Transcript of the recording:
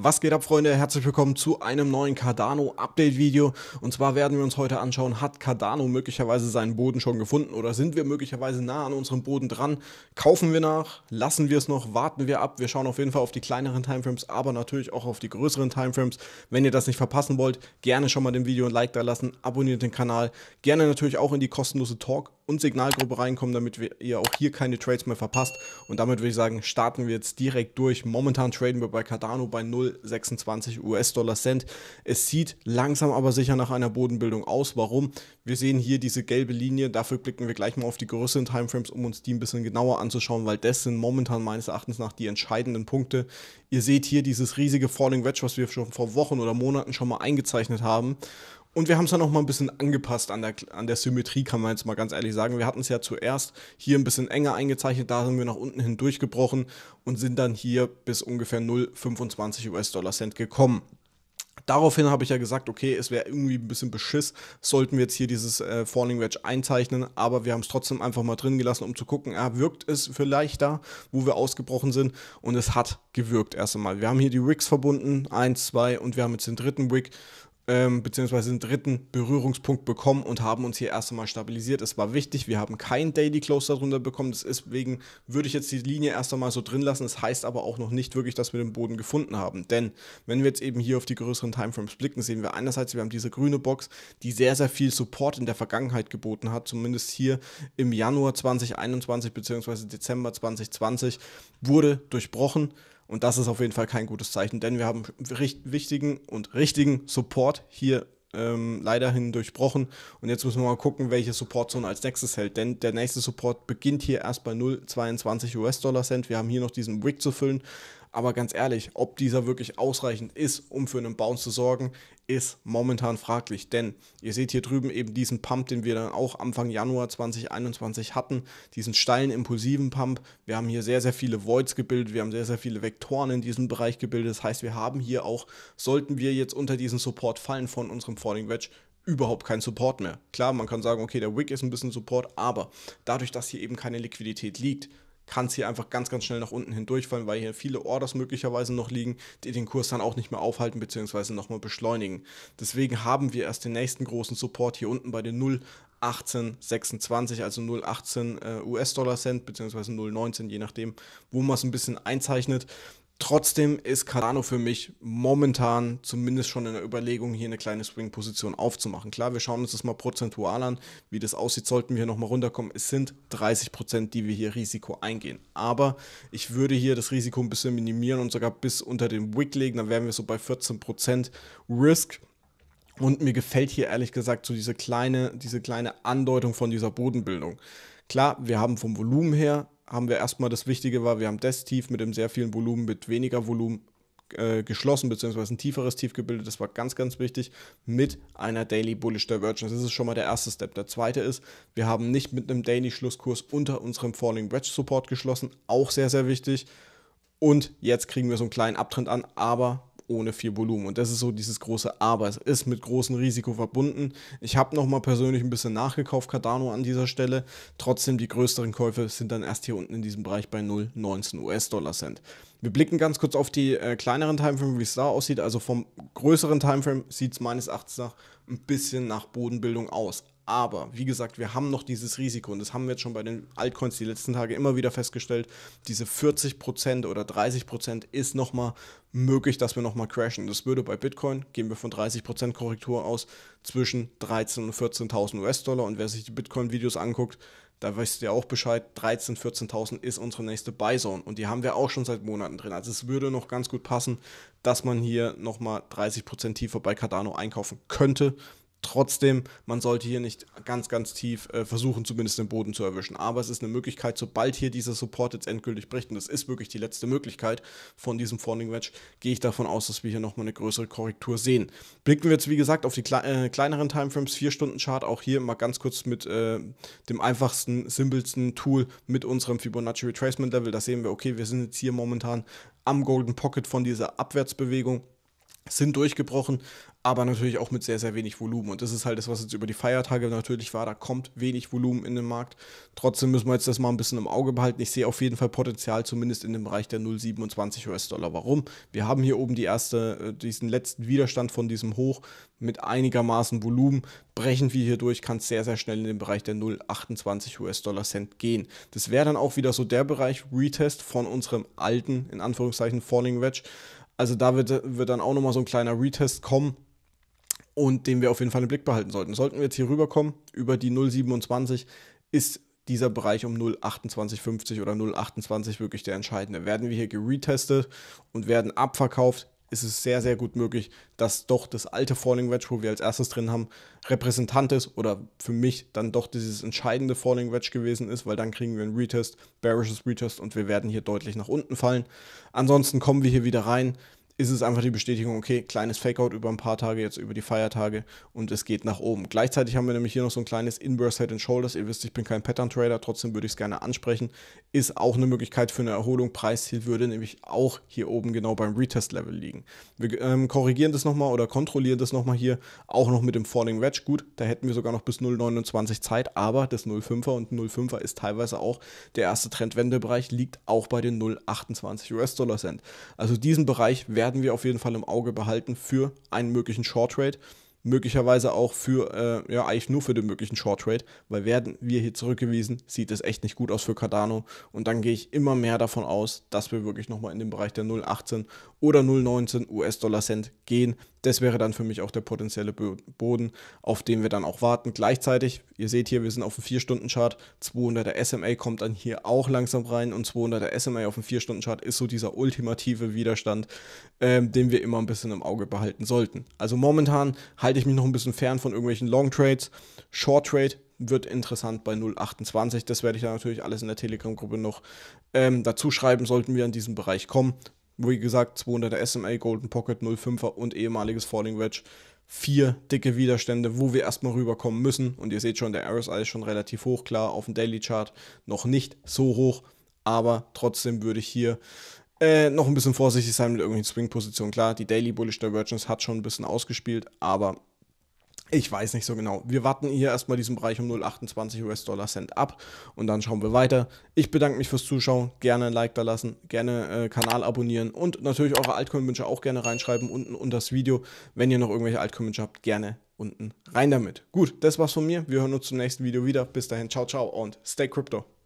Was geht ab, Freunde? Herzlich willkommen zu einem neuen Cardano-Update-Video. Und zwar werden wir uns heute anschauen, hat Cardano möglicherweise seinen Boden schon gefunden oder sind wir möglicherweise nah an unserem Boden dran? Kaufen wir nach? Lassen wir es noch? Warten wir ab? Wir schauen auf jeden Fall auf die kleineren Timeframes, aber natürlich auch auf die größeren Timeframes. Wenn ihr das nicht verpassen wollt, gerne schon mal dem Video ein Like da lassen, abonniert den Kanal, gerne natürlich auch in die kostenlose Talk- und Signalgruppe reinkommen, damit wir, ihr auch hier keine Trades mehr verpasst. Und damit würde ich sagen, starten wir jetzt direkt durch. Momentan traden wir bei Cardano bei 0. 0,026 US-Dollar Cent. Es sieht langsam aber sicher nach einer Bodenbildung aus. Warum? Wir sehen hier diese gelbe Linie. Dafür blicken wir gleich mal auf die größeren Timeframes, um uns die ein bisschen genauer anzuschauen, weil das sind momentan meines Erachtens nach die entscheidenden Punkte. Ihr seht hier dieses riesige Falling Wedge, was wir schon vor Wochen oder Monaten schon mal eingezeichnet haben. Und wir haben es dann auch mal ein bisschen angepasst an der, an der Symmetrie, kann man jetzt mal ganz ehrlich sagen. Wir hatten es ja zuerst hier ein bisschen enger eingezeichnet, da sind wir nach unten hin durchgebrochen und sind dann hier bis ungefähr 0,25 US-Dollar Cent gekommen. Daraufhin habe ich ja gesagt, okay, es wäre irgendwie ein bisschen beschiss, sollten wir jetzt hier dieses äh, Falling Wedge einzeichnen, aber wir haben es trotzdem einfach mal drin gelassen, um zu gucken, ah, wirkt es vielleicht da, wo wir ausgebrochen sind und es hat gewirkt erst einmal. Wir haben hier die Wicks verbunden, 1, 2 und wir haben jetzt den dritten Wick ähm, beziehungsweise den dritten Berührungspunkt bekommen und haben uns hier erst einmal stabilisiert. Es war wichtig, wir haben kein Daily Close darunter bekommen, deswegen würde ich jetzt die Linie erst einmal so drin lassen. Das heißt aber auch noch nicht wirklich, dass wir den Boden gefunden haben, denn wenn wir jetzt eben hier auf die größeren Timeframes blicken, sehen wir einerseits, wir haben diese grüne Box, die sehr, sehr viel Support in der Vergangenheit geboten hat, zumindest hier im Januar 2021 beziehungsweise Dezember 2020 wurde durchbrochen. Und das ist auf jeden Fall kein gutes Zeichen, denn wir haben wichtigen und richtigen Support hier ähm, leider durchbrochen. Und jetzt müssen wir mal gucken, welche Supportzone als nächstes hält. Denn der nächste Support beginnt hier erst bei 0,22 US-Dollar Cent. Wir haben hier noch diesen Wick zu füllen. Aber ganz ehrlich, ob dieser wirklich ausreichend ist, um für einen Bounce zu sorgen, ist momentan fraglich. Denn ihr seht hier drüben eben diesen Pump, den wir dann auch Anfang Januar 2021 hatten, diesen steilen, impulsiven Pump. Wir haben hier sehr, sehr viele Voids gebildet, wir haben sehr, sehr viele Vektoren in diesem Bereich gebildet. Das heißt, wir haben hier auch, sollten wir jetzt unter diesen Support fallen von unserem Falling Wedge, überhaupt kein Support mehr. Klar, man kann sagen, okay, der Wick ist ein bisschen Support, aber dadurch, dass hier eben keine Liquidität liegt, kann es hier einfach ganz, ganz schnell nach unten hindurchfallen, weil hier viele Orders möglicherweise noch liegen, die den Kurs dann auch nicht mehr aufhalten bzw. nochmal beschleunigen. Deswegen haben wir erst den nächsten großen Support hier unten bei den 0,1826, also 0,18 äh, US-Dollar-Cent bzw. 0,19, je nachdem, wo man es ein bisschen einzeichnet. Trotzdem ist Cardano für mich momentan zumindest schon in der Überlegung, hier eine kleine Swing-Position aufzumachen. Klar, wir schauen uns das mal prozentual an, wie das aussieht, sollten wir hier nochmal runterkommen. Es sind 30 Prozent, die wir hier Risiko eingehen. Aber ich würde hier das Risiko ein bisschen minimieren und sogar bis unter den Wick legen. Dann wären wir so bei 14 Prozent Risk. Und mir gefällt hier ehrlich gesagt so diese kleine, diese kleine Andeutung von dieser Bodenbildung. Klar, wir haben vom Volumen her haben wir erstmal das Wichtige war, wir haben das Tief mit dem sehr vielen Volumen, mit weniger Volumen äh, geschlossen, beziehungsweise ein tieferes Tief gebildet. Das war ganz, ganz wichtig mit einer Daily Bullish Divergence. Das ist schon mal der erste Step. Der zweite ist, wir haben nicht mit einem Daily Schlusskurs unter unserem Falling Wedge Support geschlossen. Auch sehr, sehr wichtig. Und jetzt kriegen wir so einen kleinen Abtrend an, aber ohne viel Volumen. Und das ist so dieses große Aber. Es ist mit großem Risiko verbunden. Ich habe nochmal persönlich ein bisschen nachgekauft, Cardano an dieser Stelle. Trotzdem, die größeren Käufe sind dann erst hier unten in diesem Bereich bei 0,19 US-Dollar-Cent. Wir blicken ganz kurz auf die äh, kleineren Timeframes, wie es da aussieht. Also vom größeren Timeframe sieht es meines Erachtens nach ein bisschen nach Bodenbildung aus. Aber wie gesagt, wir haben noch dieses Risiko und das haben wir jetzt schon bei den Altcoins die letzten Tage immer wieder festgestellt. Diese 40% oder 30% ist nochmal möglich, dass wir nochmal crashen. Das würde bei Bitcoin, gehen wir von 30% Korrektur aus, zwischen 13.000 und 14.000 US-Dollar. Und wer sich die Bitcoin-Videos anguckt, da weißt du ja auch Bescheid, 13.000, 14.000 ist unsere nächste Buyzone. und die haben wir auch schon seit Monaten drin. Also es würde noch ganz gut passen, dass man hier nochmal 30% tiefer bei Cardano einkaufen könnte, Trotzdem, man sollte hier nicht ganz, ganz tief äh, versuchen, zumindest den Boden zu erwischen. Aber es ist eine Möglichkeit, sobald hier dieser Support jetzt endgültig bricht, und das ist wirklich die letzte Möglichkeit von diesem Falling Wedge, gehe ich davon aus, dass wir hier nochmal eine größere Korrektur sehen. Blicken wir jetzt, wie gesagt, auf die kle äh, kleineren Timeframes, 4-Stunden-Chart, auch hier mal ganz kurz mit äh, dem einfachsten, simpelsten Tool mit unserem Fibonacci Retracement Level. Da sehen wir, okay, wir sind jetzt hier momentan am Golden Pocket von dieser Abwärtsbewegung sind durchgebrochen, aber natürlich auch mit sehr, sehr wenig Volumen. Und das ist halt das, was jetzt über die Feiertage natürlich war. Da kommt wenig Volumen in den Markt. Trotzdem müssen wir jetzt das mal ein bisschen im Auge behalten. Ich sehe auf jeden Fall Potenzial, zumindest in dem Bereich der 0,27 US-Dollar. Warum? Wir haben hier oben die erste, äh, diesen letzten Widerstand von diesem Hoch mit einigermaßen Volumen. Brechen wir hier durch, kann es sehr, sehr schnell in den Bereich der 0,28 US-Dollar-Cent gehen. Das wäre dann auch wieder so der Bereich Retest von unserem alten, in Anführungszeichen, Falling Wedge also da wird, wird dann auch nochmal so ein kleiner Retest kommen und den wir auf jeden Fall im Blick behalten sollten. Sollten wir jetzt hier rüberkommen, über die 027, ist dieser Bereich um 0,2850 oder 0,28 wirklich der entscheidende. Werden wir hier geretestet und werden abverkauft, ist es sehr, sehr gut möglich, dass doch das alte Falling Wedge, wo wir als erstes drin haben, Repräsentant ist oder für mich dann doch dieses entscheidende Falling Wedge gewesen ist, weil dann kriegen wir einen Retest, bearishes Retest und wir werden hier deutlich nach unten fallen. Ansonsten kommen wir hier wieder rein ist es einfach die Bestätigung, okay, kleines Fakeout über ein paar Tage, jetzt über die Feiertage und es geht nach oben. Gleichzeitig haben wir nämlich hier noch so ein kleines Inverse Head and Shoulders. Ihr wisst, ich bin kein Pattern Trader, trotzdem würde ich es gerne ansprechen. Ist auch eine Möglichkeit für eine Erholung. Preisziel würde nämlich auch hier oben genau beim Retest Level liegen. Wir ähm, korrigieren das nochmal oder kontrollieren das nochmal hier auch noch mit dem Falling Wedge. Gut, da hätten wir sogar noch bis 0,29 Zeit, aber das 0,5er und 0,5er ist teilweise auch der erste Trendwendebereich, liegt auch bei den 0,28 US-Dollar Cent. Also diesen Bereich werden werden wir auf jeden Fall im Auge behalten für einen möglichen Short Trade. Möglicherweise auch für, äh, ja, eigentlich nur für den möglichen Short Trade, weil werden wir hier zurückgewiesen, sieht es echt nicht gut aus für Cardano. Und dann gehe ich immer mehr davon aus, dass wir wirklich nochmal in den Bereich der 0,18 oder 0,19 US-Dollar-Cent gehen, das wäre dann für mich auch der potenzielle Boden, auf den wir dann auch warten. Gleichzeitig, ihr seht hier, wir sind auf dem 4-Stunden-Chart. 200er SMA kommt dann hier auch langsam rein und 200er SMA auf dem 4-Stunden-Chart ist so dieser ultimative Widerstand, ähm, den wir immer ein bisschen im Auge behalten sollten. Also momentan halte ich mich noch ein bisschen fern von irgendwelchen Long Trades. Short Trade wird interessant bei 0,28. Das werde ich dann natürlich alles in der Telegram-Gruppe noch ähm, dazu schreiben, sollten wir in diesen Bereich kommen. Wie gesagt, 200er SMA, Golden Pocket, 05er und ehemaliges Falling Wedge. Vier dicke Widerstände, wo wir erstmal rüberkommen müssen. Und ihr seht schon, der RSI ist schon relativ hoch, klar, auf dem Daily Chart noch nicht so hoch. Aber trotzdem würde ich hier äh, noch ein bisschen vorsichtig sein mit irgendwelchen Swing-Positionen. Klar, die Daily Bullish Divergence hat schon ein bisschen ausgespielt, aber ich weiß nicht so genau. Wir warten hier erstmal diesen Bereich um 0,28 US-Dollar Cent ab und dann schauen wir weiter. Ich bedanke mich fürs Zuschauen. Gerne ein Like da lassen, gerne äh, Kanal abonnieren und natürlich eure Altcoin-Wünsche auch gerne reinschreiben unten unter das Video. Wenn ihr noch irgendwelche Altcoin-Wünsche habt, gerne unten rein damit. Gut, das war's von mir. Wir hören uns zum nächsten Video wieder. Bis dahin, ciao, ciao und stay crypto.